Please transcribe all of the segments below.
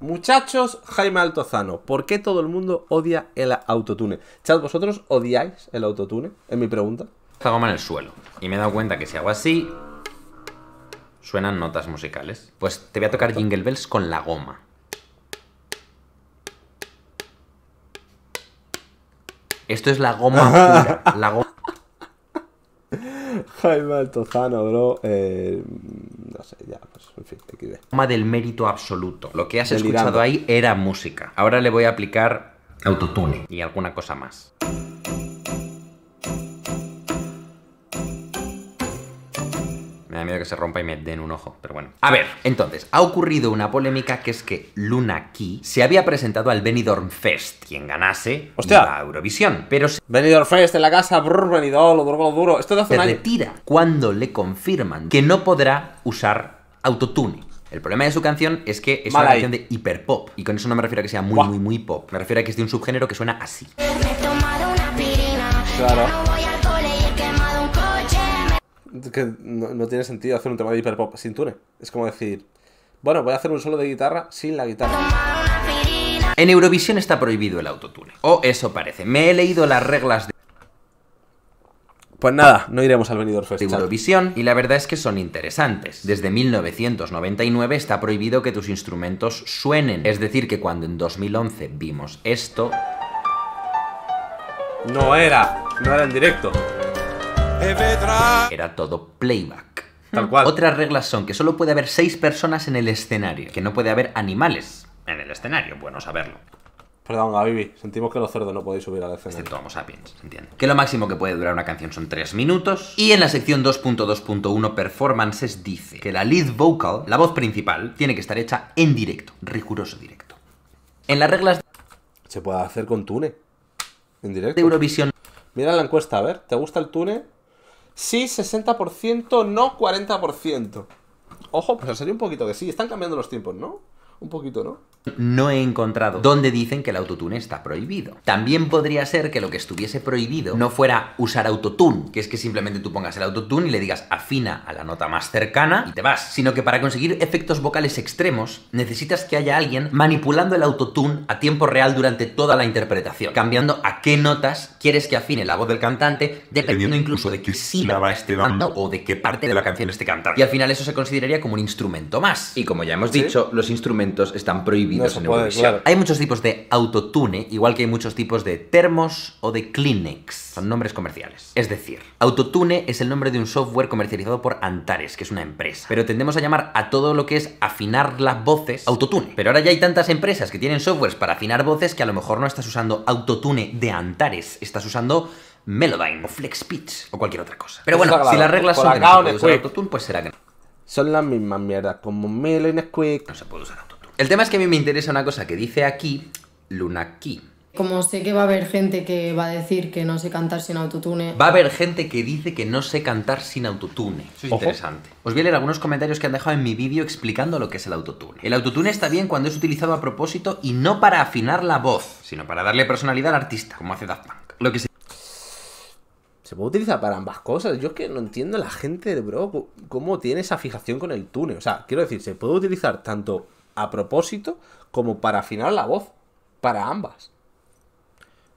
Muchachos, Jaime Altozano, ¿por qué todo el mundo odia el autotune? Chat, ¿vosotros odiáis el autotune? Es mi pregunta. Esta goma en el suelo. Y me he dado cuenta que si hago así, suenan notas musicales. Pues te voy a tocar Jingle Bells con la goma. Esto es la goma la goma. Jaime Altozano, bro. Eh, eh, ya, pues, del mérito absoluto. Lo que has escuchado ahí era música. Ahora le voy a aplicar autotune y alguna cosa más. miedo que se rompa y me den un ojo, pero bueno. A ver, entonces, ha ocurrido una polémica que es que Luna Key se había presentado al Benidorm Fest. Quien ganase Hostia. a Eurovisión, pero Benidorm Fest en la casa, brr, Benidorm, lo duro, lo duro. Esto de hace se cuando le confirman que no podrá usar autotune. El problema de su canción es que es una canción de hiperpop. Y con eso no me refiero a que sea muy, muy, muy pop. Me refiero a que es de un subgénero que suena así que no, tiene sentido hacer un tema de hiperpop sin tune. Es como decir, bueno, voy a hacer un solo de guitarra sin la guitarra. En Eurovisión está prohibido el autotune. O eso parece. Me he leído las reglas de... Pues nada, no iremos al Benidorm De Eurovisión, y la verdad es que son interesantes. Desde 1999 está prohibido que tus instrumentos suenen. Es decir, que cuando en 2011 vimos esto... No era, no era en directo. Eh, Era todo playback. Tal cual. Otras reglas son que solo puede haber seis personas en el escenario, que no puede haber animales en el escenario, bueno saberlo. Perdón, Gaby, sentimos que los cerdos no podéis subir al escenario. Excepto Homo sapiens, entiende? Que lo máximo que puede durar una canción son tres minutos. Y en la sección 2.2.1 Performances dice que la lead vocal, la voz principal, tiene que estar hecha en directo, riguroso directo. En las reglas... Se puede hacer con tune, en directo. De Eurovisión. Mira la encuesta, a ver, ¿te gusta el tune? sí 60%, no 40%. Ojo, pues sería un poquito que sí. Están cambiando los tiempos, ¿no? Un poquito, ¿no? no he encontrado donde dicen que el autotune está prohibido. También podría ser que lo que estuviese prohibido no fuera usar autotune, que es que simplemente tú pongas el autotune y le digas afina a la nota más cercana y te vas, sino que para conseguir efectos vocales extremos necesitas que haya alguien manipulando el autotune a tiempo real durante toda la interpretación, cambiando a qué notas quieres que afine la voz del cantante, dependiendo incluso de qué sílaba esté dando o de qué parte de la canción esté cantando. Y al final eso se consideraría como un instrumento más. Y como ya hemos dicho, los instrumentos están prohibidos hay muchos tipos de autotune, igual que hay muchos tipos de termos o de Kleenex. Son nombres comerciales. Es decir, autotune es el nombre de un software comercializado por Antares, que es una empresa. Pero tendemos a llamar a todo lo que es afinar las voces autotune. Pero ahora ya hay tantas empresas que tienen softwares para afinar voces que a lo mejor no estás usando autotune de Antares, estás usando Melodyne o Flex o cualquier otra cosa. Pero bueno, si las reglas son que autotune, pues será que no. Son las mismas mierdas, como Melodyne Quick. No se puede usar el tema es que a mí me interesa una cosa que dice aquí, Luna Key. Como sé que va a haber gente que va a decir que no sé cantar sin autotune. Va a haber gente que dice que no sé cantar sin autotune. es interesante. Os voy a leer algunos comentarios que han dejado en mi vídeo explicando lo que es el autotune. El autotune está bien cuando es utilizado a propósito y no para afinar la voz, sino para darle personalidad al artista, como hace Daft Punk. Lo que se... se puede utilizar para ambas cosas. Yo es que no entiendo la gente, bro, cómo tiene esa fijación con el tune. O sea, quiero decir, se puede utilizar tanto a propósito como para afinar la voz, para ambas.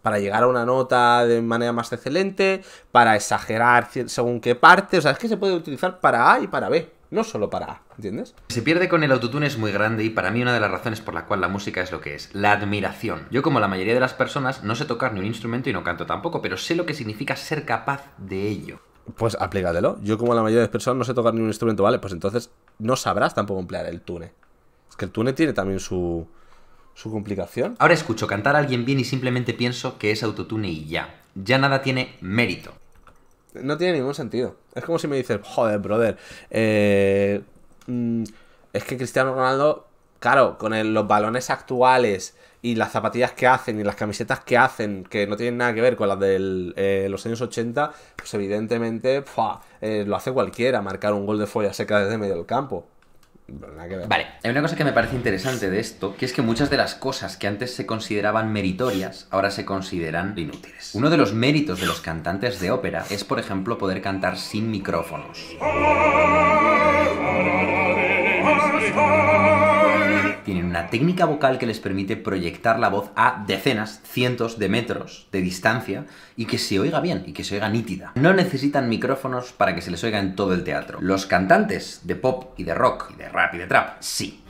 Para llegar a una nota de manera más excelente, para exagerar según qué parte, o sea, es que se puede utilizar para A y para B, no solo para A, ¿entiendes? Se pierde con el autotune es muy grande y para mí una de las razones por la cual la música es lo que es, la admiración. Yo como la mayoría de las personas no sé tocar ni un instrumento y no canto tampoco, pero sé lo que significa ser capaz de ello. Pues aplícatelo. Yo como la mayoría de las personas no sé tocar ni un instrumento, ¿vale? Pues entonces no sabrás tampoco emplear el tune que el túnel tiene también su, complicación. Ahora escucho cantar a alguien bien y simplemente pienso que es autotune y ya. Ya nada tiene mérito. No tiene ningún sentido. Es como si me dices, joder, brother, eh, mm, es que Cristiano Ronaldo, claro, con los balones actuales y las zapatillas que hacen y las camisetas que hacen, que no tienen nada que ver con las de eh, los años 80, pues evidentemente eh, lo hace cualquiera, marcar un gol de folla seca desde medio del campo. Vale, hay una cosa que me parece interesante de esto, que es que muchas de las cosas que antes se consideraban meritorias, ahora se consideran inútiles. Uno de los méritos de los cantantes de ópera es, por ejemplo, poder cantar sin micrófonos tienen una técnica vocal que les permite proyectar la voz a decenas, cientos de metros de distancia y que se oiga bien y que se oiga nítida. No necesitan micrófonos para que se les oiga en todo el teatro. Los cantantes de pop y de rock y de rap y de trap, sí.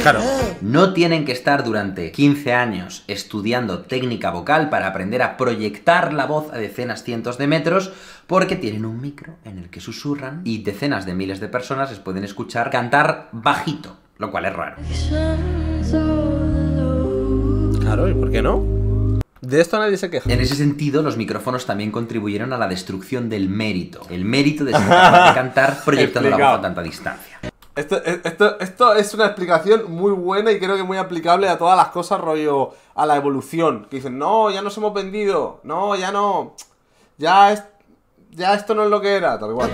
Claro, no tienen que estar durante 15 años estudiando técnica vocal para aprender a proyectar la voz a decenas, cientos de metros, porque tienen un micro en el que susurran y decenas de miles de personas les pueden escuchar cantar bajito, lo cual es raro. Claro, ¿y por qué no? De esto nadie se queja. En ese sentido, los micrófonos también contribuyeron a la destrucción del mérito. El mérito de de cantar proyectando la voz a tanta distancia. E, esto, esto, es una explicación muy buena y creo que muy aplicable a todas las cosas, rollo a la evolución. Que dicen, no, ya nos hemos vendido, no, ya no, ya, es, ya esto no es lo que era, tal cual.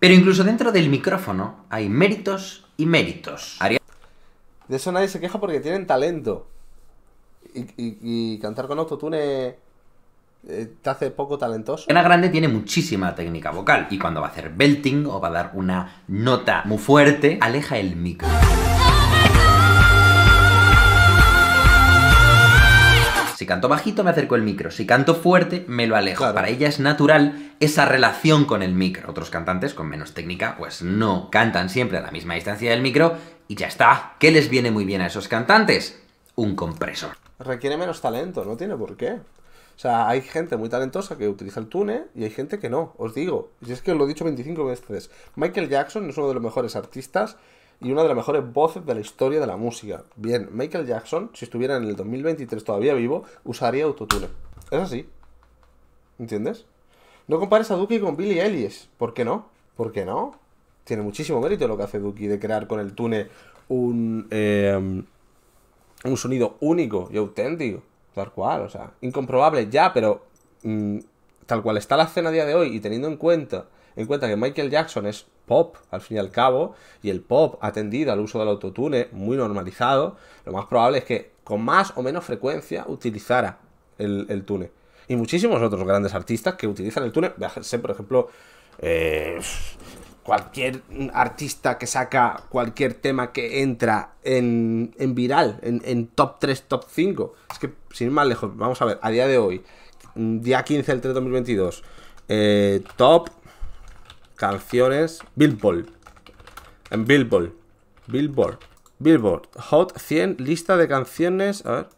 Pero incluso dentro del micrófono hay méritos y méritos. De eso nadie se queja porque tienen talento. Y, y, cantar con autotune te hace poco talentoso. Ana Grande tiene muchísima técnica vocal y cuando va a hacer belting o va a dar una nota muy fuerte, aleja el micro. Si canto bajito, me acerco el micro. Si canto fuerte, me lo alejo. Para ella es natural esa relación con el micro. Otros cantantes con menos técnica, pues no cantan siempre a la misma distancia del micro y ya está. ¿Qué les viene muy bien a esos cantantes? Un compresor. Requiere menos talento, no tiene por qué. O sea, hay gente muy talentosa que utiliza el tune y hay gente que no, os digo. Y es que os lo he dicho 25 veces. Michael Jackson es uno de los mejores artistas y una de las mejores voces de la historia de la música. Bien, Michael Jackson, si estuviera en el 2023 todavía vivo, usaría autotune. Es así. ¿Entiendes? No compares a Duki con Billy Ellis. ¿Por qué no? ¿Por qué no? Tiene muchísimo mérito lo que hace Duki de crear con el tune un, eh, um, un sonido único y auténtico tal cual, o sea, incomprobable ya, pero mm, tal cual está la escena a día de hoy y teniendo en cuenta, en cuenta que Michael Jackson es pop, al fin y al cabo, y el pop atendido al uso del autotune, muy normalizado, lo más probable es que con más o menos frecuencia utilizara el, el tune. Y muchísimos otros grandes artistas que utilizan el tune, déjense, por ejemplo, eh, cualquier artista que saca cualquier tema que entra en, viral, en, top 3, top 5. Es que, sin ir más lejos, vamos a ver, a día de hoy, mm, día 15 del 3 de 2022, top canciones Billboard. En Billboard. Billboard. Billboard. Hot 100, lista de canciones. A ver.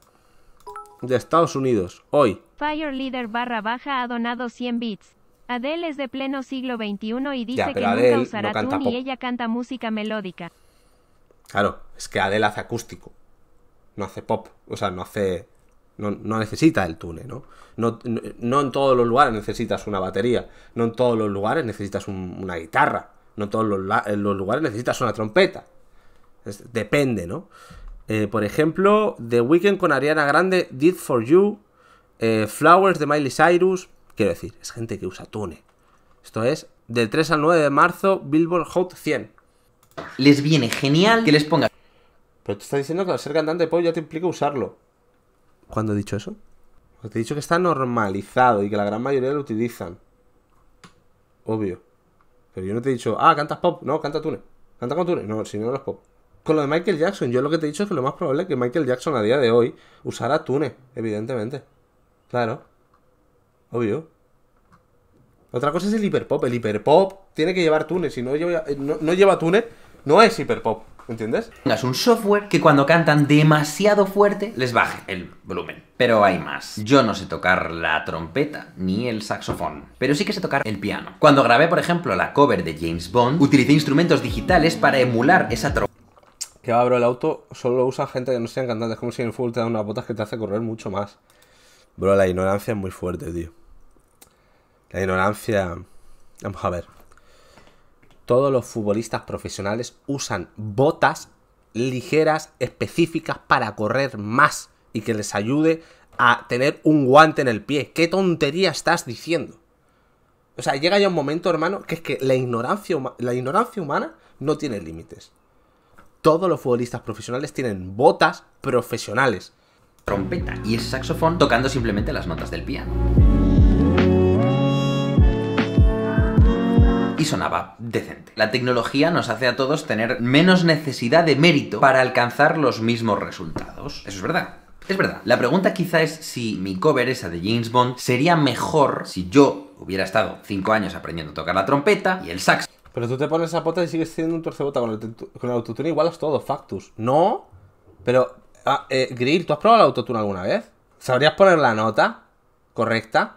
De Estados Unidos. Hoy. Fire Leader barra baja ha donado 100 bits. Adele es de pleno siglo XXI y dice que nunca usará tune y ella canta música melódica. Claro, es que Adele hace acústico, no hace pop, o sea, no hace... No, necesita el tune, ¿no? ¿no? en todos los lugares necesitas una batería, no en todos los lugares necesitas una guitarra, no en todos los, lugares necesitas una trompeta. depende, ¿no? Eh, por ejemplo, The Weeknd con Ariana Grande, Did For You, eh, Flowers de Miley Cyrus, Quiero decir, es gente que usa Tune. Esto es del 3 al 9 de marzo, Billboard Hot 100. Les viene genial que les ponga. Pero tú estás diciendo que al ser cantante pop ya te implica usarlo. ¿Cuándo he dicho eso? Pues te he dicho que está normalizado y que la gran mayoría lo utilizan. Obvio. Pero yo no te he dicho, ah, cantas pop. No, canta Tune. Canta con Tune. No, si no, no es pop. Con lo de Michael Jackson, yo lo que te he dicho es que lo más probable es que Michael Jackson a día de hoy usara Tune, evidentemente. Claro. Obvio. Otra cosa es el hiperpop. El hiperpop tiene que llevar túnel. Si no lleva, eh, no, no lleva túnel, no es hiperpop. ¿Entiendes? es un software que cuando cantan demasiado fuerte les baje el volumen. Pero hay más. Yo no sé tocar la trompeta ni el saxofón, pero sí que sé tocar el piano. Cuando grabé, por ejemplo, la cover de James Bond, utilicé instrumentos digitales para emular esa trompeta. Que bro? el auto, solo lo usa gente que no sean cantantes. como si en el fútbol te dan unas botas que te hace correr mucho más. Bro, la ignorancia es muy fuerte, tío. La ignorancia... Vamos a ver. Todos los futbolistas profesionales usan botas ligeras, específicas para correr más y que les ayude a tener un guante en el pie. ¿Qué tontería estás diciendo? O sea, llega ya un momento, hermano, que es que la ignorancia, la ignorancia humana no tiene límites. Todos los futbolistas profesionales tienen botas profesionales. Trompeta y el saxofón tocando simplemente las notas del piano. y sonaba decente. La tecnología nos hace a todos tener menos necesidad de mérito para alcanzar los mismos resultados. Eso es verdad. Es verdad. La pregunta quizá es si mi cover esa de James Bond sería mejor si yo hubiera estado 5 años aprendiendo a tocar la trompeta y el sax. Pero tú te pones esa pota y sigues siendo un torcebota con el, con el autotune igual es todo, factus. No, pero... Ah, eh, Grill, ¿tú has probado el autotune alguna vez? ¿Sabrías poner la nota correcta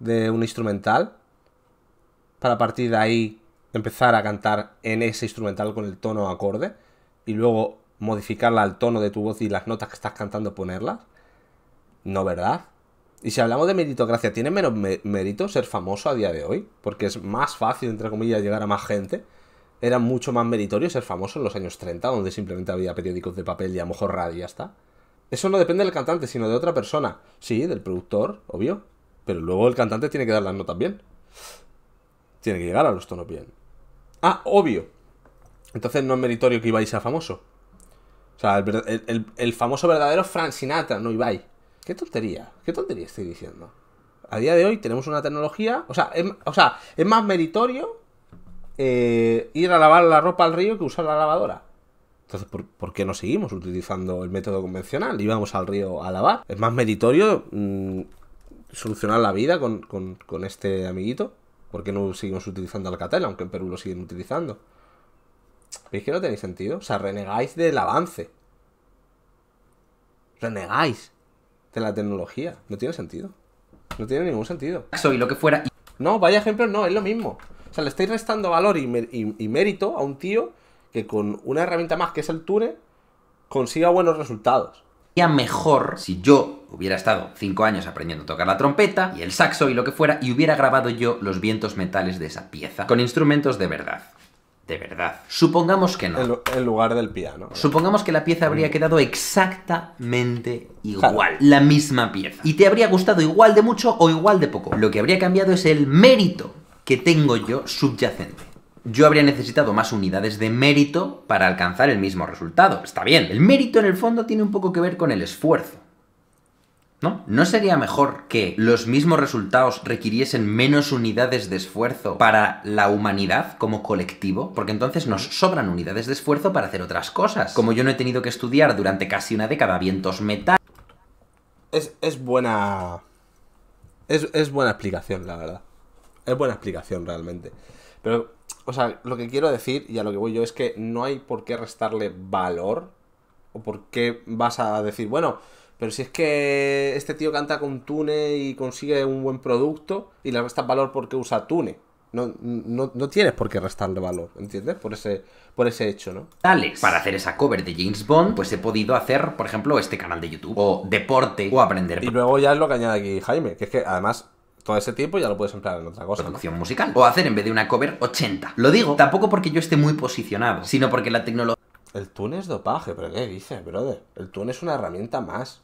de un instrumental? para partir de ahí empezar a cantar en ese instrumental con el tono acorde y luego modificarla al tono de tu voz y las notas que estás cantando ponerlas. No, ¿verdad? Y si hablamos de meritocracia, ¿tiene menos mérito ser famoso a día de hoy? Porque es más fácil, entre comillas, llegar a más gente. Era mucho más meritorio ser famoso en los años 30, donde simplemente había periódicos de papel y a lo mejor radio y ya está. Eso no depende del cantante, sino de otra persona. Sí, del productor, obvio. Pero luego el cantante tiene que dar las notas bien tiene que llegar a los tonos bien. Ah, obvio. Entonces no es meritorio que Ibai sea famoso. O sea, el, famoso verdadero Frank Sinatra, no Ibai. Qué tontería, qué tontería estoy diciendo. A día de hoy tenemos una tecnología. O sea, es, o sea, es más meritorio eh, ir a lavar la ropa al río que usar la lavadora. Entonces, ¿por, qué no seguimos utilizando el método convencional? Íbamos al río a lavar. Es más meritorio mm, solucionar la vida con este amiguito. ¿Por qué no seguimos utilizando Alcatel, aunque en Perú lo siguen utilizando? ¿Veis que no tenéis sentido? O sea, renegáis del avance. Renegáis de la tecnología. No tiene sentido. No tiene ningún sentido. Soy lo que fuera. No, vaya ejemplo, no, es lo mismo. O sea, le estáis restando valor y, y mérito a un tío que con una herramienta más que es el Tune consiga buenos resultados mejor si yo hubiera estado Cinco años aprendiendo a tocar la trompeta y el saxo y lo que fuera y hubiera grabado yo los vientos metales de esa pieza con instrumentos de verdad. De verdad. Supongamos que no. en lugar del piano. Supongamos que la pieza habría mm. quedado exactamente igual. La misma pieza. Y te habría gustado igual de mucho o igual de poco. Lo que habría cambiado es el mérito que tengo yo subyacente yo habría necesitado más unidades de mérito para alcanzar el mismo resultado. Está bien, el mérito en el fondo tiene un poco que ver con el esfuerzo. ¿No? ¿No sería mejor que los mismos resultados requiriesen menos unidades de esfuerzo para la humanidad como colectivo? Porque entonces nos sobran unidades de esfuerzo para hacer otras cosas. Como yo no he tenido que estudiar durante casi una década vientos metal. Es, es, buena. Es, es buena explicación, la verdad. Es buena explicación realmente. Pero o sea, lo que quiero decir y a lo que voy yo es que no hay por qué restarle valor. O por qué vas a decir, bueno, pero si es que este tío canta con Tune y consigue un buen producto y le restas valor porque usa Tune. No, no, tienes por qué restarle valor, ¿entiendes? Por ese, por ese hecho, ¿no? Alex, Para hacer esa cover de James Bond, pues he podido hacer, por ejemplo, este canal de YouTube, o deporte, o aprender. Y luego ya es lo que añade aquí Jaime, que es que además todo ese tiempo ya lo puedes emplear en otra cosa. Producción musical. O hacer en vez de una cover 80. Lo digo, tampoco porque yo esté muy posicionado, sino porque la tecnología... El tune es dopaje, pero ¿qué dices, brother? El tune es una herramienta más.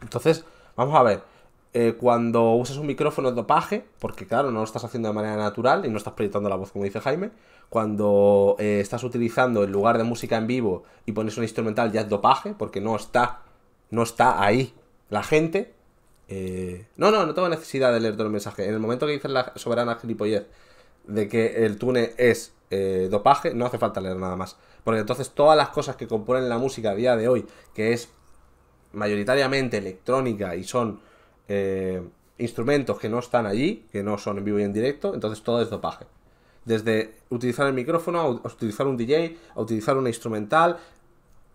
Entonces, vamos a ver. Eh, cuando usas un micrófono es dopaje, porque claro, no lo estás haciendo de manera natural y no estás proyectando la voz como dice Jaime. Cuando eh, estás utilizando en lugar de música en vivo y pones un instrumental ya es dopaje, porque no está, no está ahí la gente, eh, no, no, no tengo necesidad de leer todo el mensaje. En el momento que dice la soberana gilipollez de que el tune es eh, dopaje, no hace falta leer nada más. Porque entonces todas las cosas que componen la música a día de hoy, que es mayoritariamente electrónica y son eh, instrumentos que no están allí, que no son en vivo y en directo, entonces todo es dopaje. Desde utilizar el micrófono, utilizar un DJ, a utilizar una instrumental,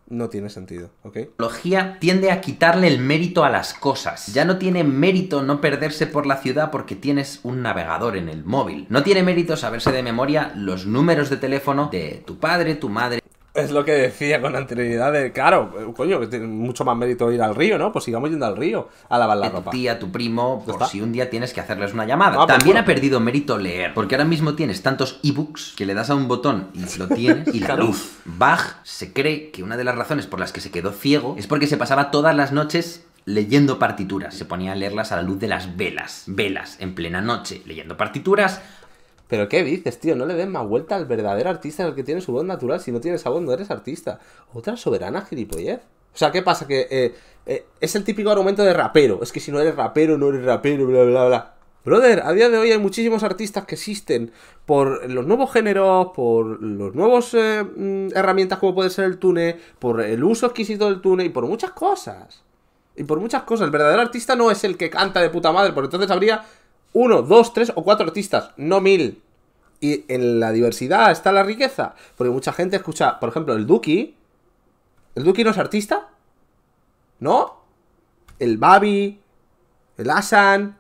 no tiene sentido, ¿ok? La tecnología tiende a quitarle el mérito a las cosas. Ya no tiene mérito no perderse por la ciudad porque tienes un navegador en el móvil. No tiene mérito saberse de memoria los números de teléfono de tu padre, tu madre, es lo que decía con anterioridad de, claro, coño, tiene mucho más mérito ir al río, ¿no? Pues sigamos yendo al río a lavar la eh, ropa. Tu tía, tu primo, por si un día tienes que hacerles una llamada. Ah, pues También ha perdido mérito leer, porque ahora mismo tienes tantos ebooks que le das a un botón y lo tienes y la luz. Bach se cree que una de las razones por las que se quedó ciego es porque se pasaba todas las noches leyendo partituras. Se ponía a leerlas a la luz de las velas. Velas, en plena noche, leyendo partituras pero qué dices, tío, no le des más vuelta al verdadero artista al que tiene su voz natural. Si no tienes esa voz, no eres artista. Otra soberana gilipollez. O sea, ¿qué pasa? Que eh, eh, es el típico argumento de rapero. Es que si no eres rapero, no eres rapero, bla, bla, bla. Brother, a día de hoy hay muchísimos artistas que existen por los nuevos géneros, por los nuevos eh, mm, herramientas como puede ser el tune, por el uso exquisito del tune y por muchas cosas. Y por muchas cosas. El verdadero artista no es el que canta de puta madre, porque entonces habría uno, dos, tres o cuatro artistas, no mil. Y en la diversidad está la riqueza. Porque mucha gente escucha, por ejemplo, el Duki. ¿El Duki no es artista? ¿No? El Babi, el Asan,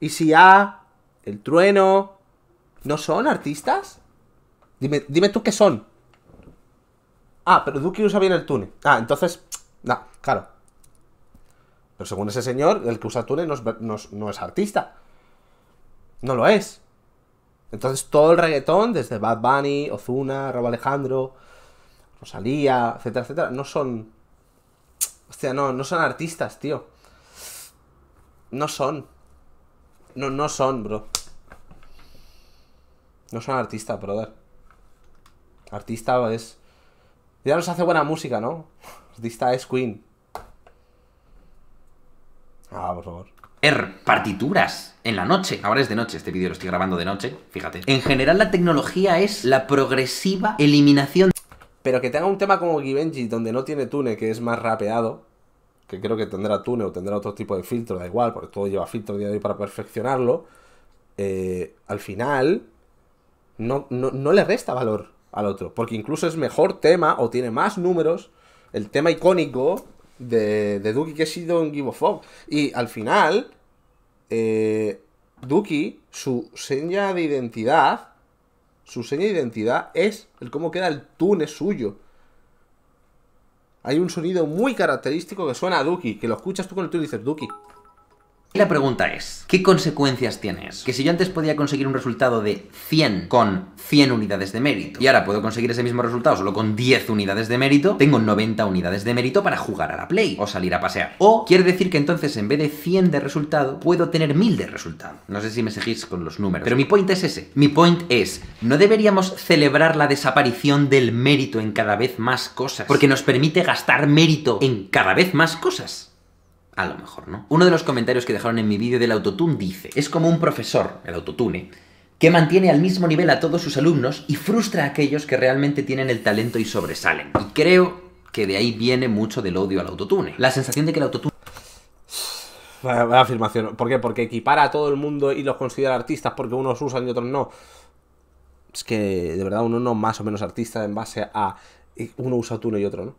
ICA, el Trueno. ¿No son artistas? Dime, dime tú qué son. Ah, pero Duki usa bien el Tune. Ah, entonces. No, claro. Pero según ese señor, el que usa Tune no no es artista no lo es. Entonces todo el reggaetón, desde Bad Bunny, Ozuna, Robo Alejandro, Rosalía, etcétera, etcétera, no son... Hostia, no, no son artistas, tío. No son. No, no son, bro. No son artistas, brother. Artista es... Ya nos hace buena música, ¿no? Artista es Queen. Ah, por favor partituras en la noche. Ahora es de noche, este vídeo lo estoy grabando de noche, fíjate. En general la tecnología es la progresiva eliminación... Pero que tenga un tema como Givenchy donde no tiene tune, que es más rapeado, que creo que tendrá tune o tendrá otro tipo de filtro, da igual, porque todo lleva filtro día de hoy para perfeccionarlo, eh, al final no, no le resta valor al otro, porque incluso es mejor tema o tiene más números, el tema icónico de, de Duki que ha sido en Give a Fuck. Y al final, eh, Duki, su seña de identidad, su seña de identidad es el cómo queda el tune suyo. Hay un sonido muy característico que suena a Duki, que lo escuchas tú con el tune y dices, Duki, y la pregunta es, ¿qué consecuencias tienes Que si yo antes podía conseguir un resultado de 100 con 100 unidades de mérito, y ahora puedo conseguir ese mismo resultado solo con 10 unidades de mérito, tengo 90 unidades de mérito para jugar a la Play o salir a pasear. O quiere decir que entonces en vez de 100 de resultado, puedo tener 1000 de resultado. No sé si me seguís con los números, pero mi point es ese. Mi point es, no deberíamos celebrar la desaparición del mérito en cada vez más cosas, porque nos permite gastar mérito en cada vez más cosas. A lo mejor, ¿no? Uno de los comentarios que dejaron en mi vídeo del autotune dice, es como un profesor, el autotune, que mantiene al mismo nivel a todos sus alumnos y frustra a aquellos que realmente tienen el talento y sobresalen. Y creo que de ahí viene mucho del odio al autotune. La sensación de que el autotune... Buena afirmación. ¿Por qué? Porque equipara a todo el mundo y los considera artistas porque unos usan y otros no. Es que de verdad uno no más o menos artista en base a eh, uno usa autotune y otro no.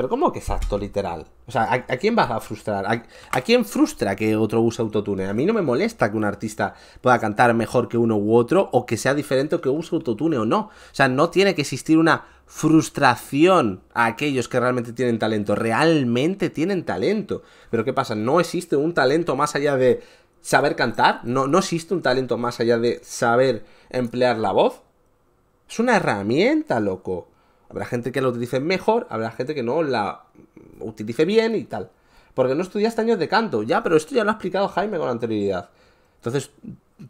Pero ¿cómo que acto literal? O sea, ¿a, quién vas a frustrar? ¿A, quién frustra que otro use autotune? A mí no me molesta que un artista pueda cantar mejor que uno u otro o que sea diferente o que use autotune o no. O sea, no tiene que existir una frustración a aquellos que realmente tienen talento. Realmente tienen talento. Pero ¿qué pasa? No existe un talento más allá de saber cantar. No, no existe un talento más allá de saber emplear la voz. Es una herramienta, loco. Habrá gente que la utilice mejor, habrá gente que no la utilice bien y tal. Porque no estudiaste años de canto, ya, pero esto ya lo ha explicado Jaime con anterioridad. Entonces,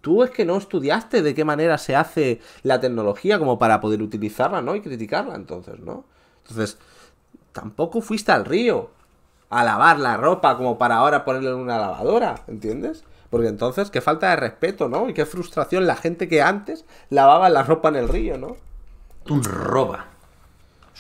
tú es que no estudiaste de qué manera se hace la tecnología como para poder utilizarla, ¿no? Y criticarla, entonces, ¿no? Entonces, tampoco fuiste al río a lavar la ropa como para ahora ponerla en una lavadora, ¿entiendes? Porque entonces, qué falta de respeto, ¿no? Y qué frustración la gente que antes lavaba la ropa en el río, ¿no? Tú roba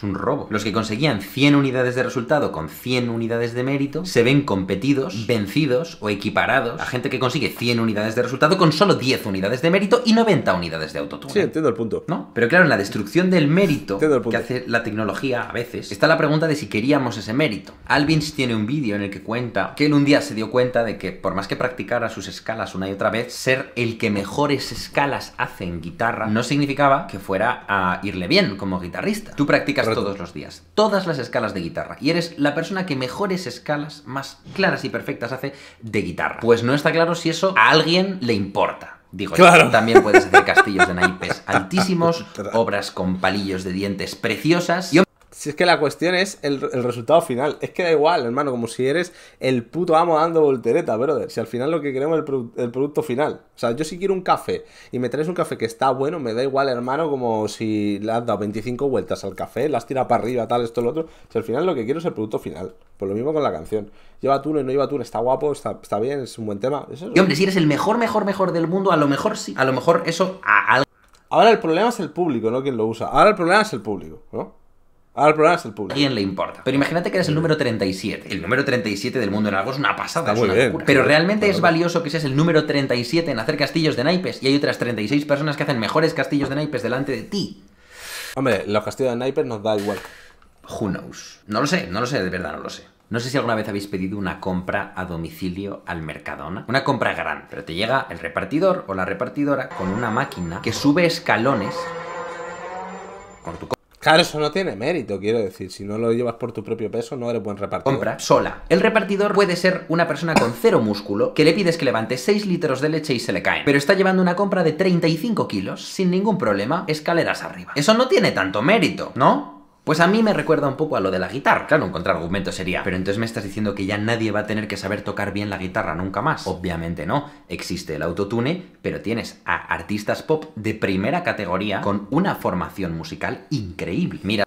un robo. Los que conseguían 100 unidades de resultado con 100 unidades de mérito se ven competidos, vencidos o equiparados a gente que consigue 100 unidades de resultado con solo 10 unidades de mérito y 90 unidades de autotune. Sí, entiendo el punto. ¿No? Pero claro, en la destrucción del mérito que hace la tecnología a veces, está la pregunta de si queríamos ese mérito. Albins tiene un vídeo en el que cuenta que él un día se dio cuenta de que por más que practicara sus escalas una y otra vez, ser el que mejores escalas hace en guitarra no significaba que fuera a irle bien como guitarrista. Tú practicas todos los días. Todas las escalas de guitarra. Y eres la persona que mejores escalas, más claras y perfectas hace de guitarra. Pues no está claro si eso a alguien le importa. Digo, yo también puedes hacer castillos de naipes altísimos, obras con palillos de dientes preciosas si es que la cuestión es el, resultado final. Es que da igual, hermano, como si eres el puto amo dando voltereta, brother. Si al final lo que queremos es el, producto final. O sea, yo si quiero un café y me traes un café que está bueno, me da igual, hermano, como si le has dado 25 vueltas al café, las has tirado para arriba, tal, esto, lo otro. Si al final lo que quiero es el producto final. Por lo mismo con la canción. Lleva y no lleva tú, está guapo, está, está bien, es un buen tema. y hombre, si eres el mejor, mejor, mejor del mundo, a lo mejor sí, a lo mejor eso... Ahora el problema es el público, no quien lo usa. Ahora el problema es el público, ¿no? Ahora el es el público. ¿A quién le importa? Pero imagínate que eres el número 37. El número 37 del mundo en algo es una pasada, es una Pero realmente es valioso que seas el número 37 en hacer castillos de naipes y hay otras 36 personas que hacen mejores castillos de naipes delante de ti. Hombre, los castillos de naipes nos da igual. Who knows? No lo sé, no lo sé, de verdad no lo sé. No sé si alguna vez habéis pedido una compra a domicilio al Mercadona. Una compra grande, pero te llega el repartidor o la repartidora con una máquina que sube escalones con tu Claro, eso no tiene mérito, quiero decir. Si no lo llevas por tu propio peso, no eres buen repartidor. Compra sola. El repartidor puede ser una persona con cero músculo que le pides que levante 6 litros de leche y se le caen. Pero está llevando una compra de 35 kilos sin ningún problema, escaleras arriba. Eso no tiene tanto mérito, ¿no? Pues a mí me recuerda un poco a lo de la guitarra. Claro, un contraargumento sería, pero entonces me estás diciendo que ya nadie va a tener que saber tocar bien la guitarra nunca más. Obviamente no, existe el autotune, pero tienes a artistas pop de primera categoría con una formación musical increíble. Mira.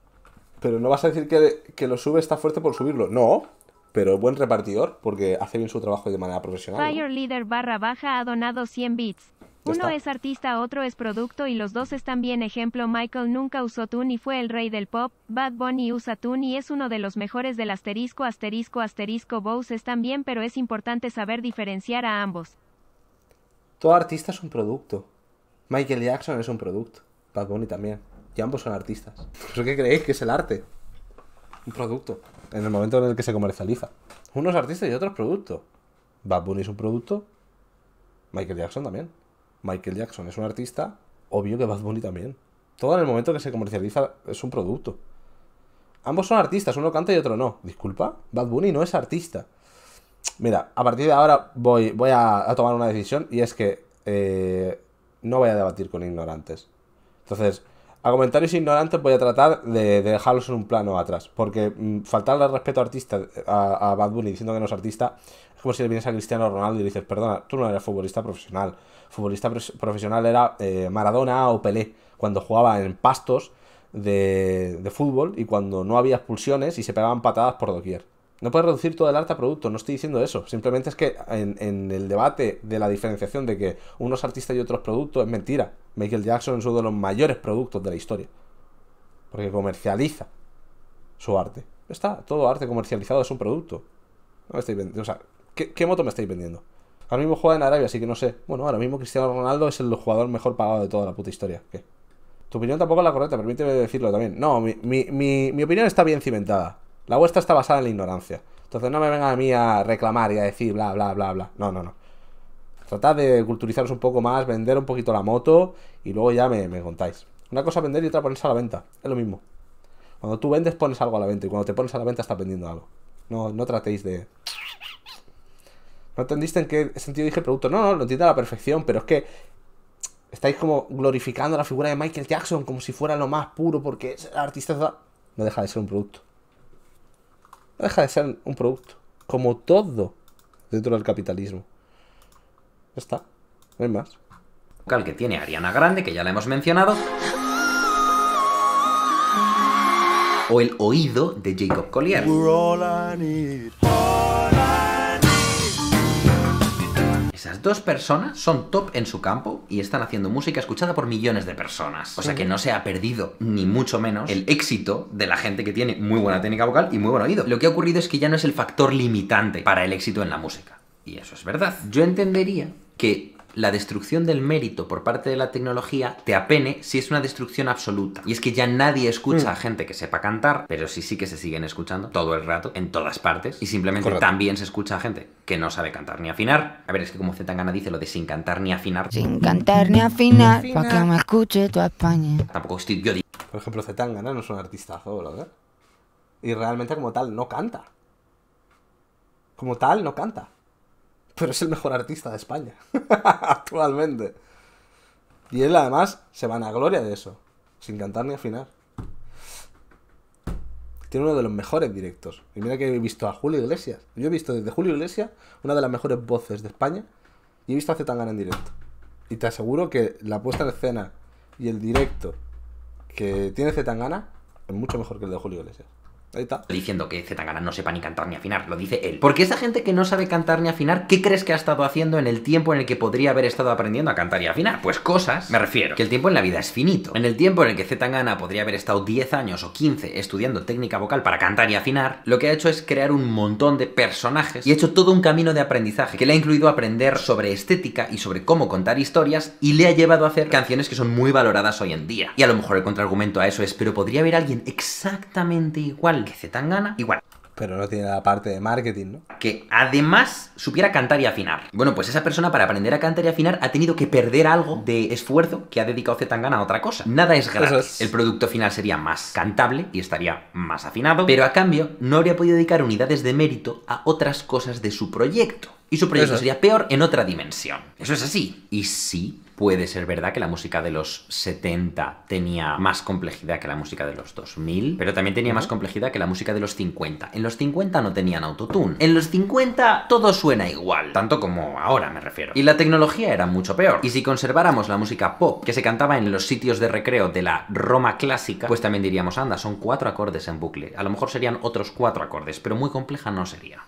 Pero no vas a decir que, que lo sube está fuerte por subirlo. No, pero buen repartidor porque hace bien su trabajo de manera profesional. Fire Leader barra baja ha donado 100 bits. Uno es artista, otro es producto y los dos están bien. Ejemplo, Michael nunca usó Tune y fue el rey del pop. Bad Bunny usa Tune y es uno de los mejores del asterisco, asterisco, asterisco. Bose están bien, pero es importante saber diferenciar a ambos. Todo artista es un producto. Michael Jackson es un producto. Bad Bunny también. Y ambos son artistas. ¿Pero qué creéis que es el arte? un producto. En el momento en el que se comercializa. Unos artistas y otros productos. Bad Bunny es un producto. Michael Jackson también. Michael Jackson es un artista. Obvio que Bad Bunny también. Todo en el momento que se comercializa es un producto. Ambos son artistas, uno canta y otro no. Disculpa, Bad Bunny no es artista. Mira, a partir de ahora voy, voy a, tomar una decisión y es que eh, no voy a debatir con ignorantes. Entonces, a comentarios ignorantes voy a tratar de, dejarlos en un plano atrás, porque mm, faltarle respeto a artista, a, Bad Bunny diciendo que no es artista, es como si le vienes a Cristiano Ronaldo y dices, perdona, tú no eras futbolista profesional. Futbolista profesional era eh, Maradona o Pelé, cuando jugaba en pastos de fútbol y cuando no había expulsiones y se pegaban patadas por doquier. No puedes reducir todo el arte a producto, no estoy diciendo eso. Simplemente es que en, el debate de la diferenciación de que unos artistas y otros productos es mentira. Michael Jackson es uno de los mayores productos de la historia. Porque comercializa su arte. Está, todo arte comercializado es un producto. No O sea, ¿qué, moto me estáis vendiendo? Ahora mismo juega en Arabia, así que no sé. Bueno, ahora mismo Cristiano Ronaldo es el jugador mejor pagado de toda la puta historia. ¿Qué? Tu opinión tampoco es la correcta, permíteme decirlo también. No, mi opinión está bien cimentada. La vuestra está basada en la ignorancia. Entonces no me vengan a mí a reclamar y a decir bla, bla, bla, bla. No, no, no. Tratad de culturizaros un poco más, vender un poquito la moto y luego ya me, contáis. Una cosa vender y otra ponerse a la venta. Es lo mismo. Cuando tú vendes, pones algo a la venta y cuando te pones a la venta estás vendiendo algo. No, tratéis de... No entendiste en qué sentido dije producto. No, no, lo entiendo a la perfección, pero es que estáis como glorificando la figura de Michael Jackson como si fuera lo más puro porque es el artista. No deja de ser un producto deja de ser un producto. Como todo dentro del capitalismo. Ya está. No hay más. Vocal que tiene Ariana Grande, que ya la hemos mencionado. O el oído de Jacob Collier. Esas dos personas son top en su campo y están haciendo música escuchada por millones de personas. O sea que no se ha perdido, ni mucho menos, el éxito de la gente que tiene muy buena técnica vocal y muy buen oído. Lo que ha ocurrido es que ya no es el factor limitante para el éxito en la música. Y eso es verdad. Yo entendería que la destrucción del mérito por parte de la tecnología te apene si es una destrucción absoluta. Y es que ya nadie escucha mm. a gente que sepa cantar, pero sí sí que se siguen escuchando todo el rato, en todas partes, y simplemente también se escucha a gente que no sabe cantar ni afinar. A ver, es que como Zetangana dice lo de sin cantar ni afinar. Sin cantar ni afinar, para que me escuche tu España. Tampoco estoy yo... Por ejemplo, Zetangana no es un artista ¿verdad? Y realmente como tal no canta. Como tal no canta pero es el mejor artista de España actualmente. Y él además se van a gloria de eso, sin cantar ni afinar. Tiene uno de los mejores directos. Y mira que he visto a Julio Iglesias. Yo he visto desde Julio Iglesias una de las mejores voces de España y he visto a Zetangana en directo. Y te aseguro que la puesta en escena y el directo que tiene Zetangana es mucho mejor que el de Julio Iglesias. Diciendo que Zetangana no sepa ni cantar ni afinar, lo dice él. Porque esa gente que no sabe cantar ni afinar, ¿qué crees que ha estado haciendo en el tiempo en el que podría haber estado aprendiendo a cantar y afinar? Pues cosas, me refiero, que el tiempo en la vida es finito. En el tiempo en el que Zetangana podría haber estado 10 años o 15 estudiando técnica vocal para cantar y afinar, lo que ha hecho es crear un montón de personajes y ha hecho todo un camino de aprendizaje que le ha incluido aprender sobre estética y sobre cómo contar historias y le ha llevado a hacer canciones que son muy valoradas hoy en día. Y a lo mejor el contraargumento a eso es, pero podría haber alguien exactamente igual que Zetangana, igual. Pero no tiene la parte de marketing, ¿no? Que además supiera cantar y afinar. Bueno, pues esa persona para aprender a cantar y afinar ha tenido que perder algo de esfuerzo que ha dedicado Zetangana a otra cosa. Nada es gratis. El producto final sería más cantable y estaría más afinado, pero a cambio no habría podido dedicar unidades de mérito a otras cosas de su proyecto. Y su proyecto sería peor en otra dimensión. Eso es así. Y sí, Puede ser verdad que la música de los 70 tenía más complejidad que la música de los 2000, pero también tenía más complejidad que la música de los 50. En los 50 no tenían autotune. En los 50 todo suena igual, tanto como ahora me refiero. Y la tecnología era mucho peor. Y si conserváramos la música pop que se cantaba en los sitios de recreo de la Roma clásica, pues también diríamos, anda, son cuatro acordes en bucle. A lo mejor serían otros cuatro acordes, pero muy compleja no sería.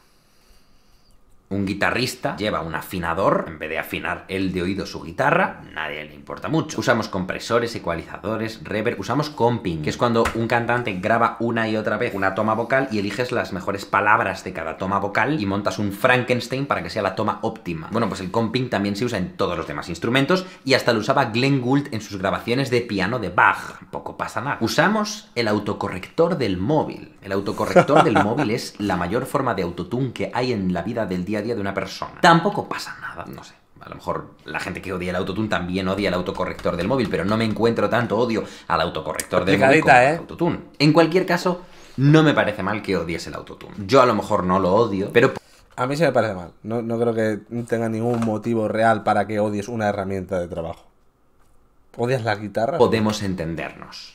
Un guitarrista lleva un afinador, en vez de afinar él de oído su guitarra, nadie le importa mucho. Usamos compresores, ecualizadores, reverb, usamos comping, que es cuando un cantante graba una y otra vez una toma vocal y eliges las mejores palabras de cada toma vocal y montas un Frankenstein para que sea la toma óptima. Bueno, pues el comping también se usa en todos los demás instrumentos y hasta lo usaba Glenn Gould en sus grabaciones de piano de Bach. Poco pasa nada. Usamos el autocorrector del móvil. El autocorrector del móvil es la mayor forma de autotune que hay en la vida del día a día de una persona. Tampoco pasa nada, no sé. A lo mejor la gente que odia el autotune también odia el autocorrector del móvil, pero no me encuentro tanto odio al autocorrector del móvil como ¿eh? autotune. En cualquier caso, no me parece mal que odies el autotune. Yo a lo mejor no lo odio, pero... A mí se me parece mal. No, no creo que tenga ningún motivo real para que odies una herramienta de trabajo. ¿Odias la guitarra? Podemos entendernos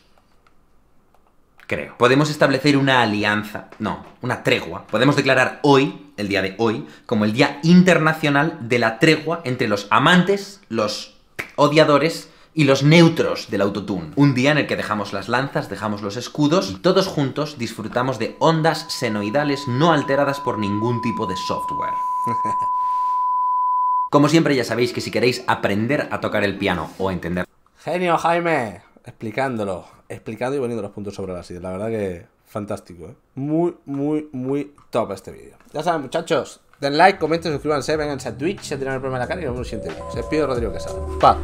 creo. Podemos establecer una alianza, no, una tregua. Podemos declarar hoy, el día de hoy, como el Día Internacional de la Tregua entre los amantes, los odiadores y los neutros del autotune. Un día en el que dejamos las lanzas, dejamos los escudos y todos juntos disfrutamos de ondas senoidales no alteradas por ningún tipo de software. Como siempre ya sabéis que si queréis aprender a tocar el piano o entender... Genio Jaime, explicándolo explicando y poniendo los puntos sobre las ideas. La verdad que fantástico, ¿eh? Muy, muy, muy top este vídeo. Ya saben, muchachos, den like, comenten, suscríbanse, vengan a Twitch, se tiran el problema de la cara y nos vemos en el siguiente vídeo. Se despide Rodrigo Quesada. Pa.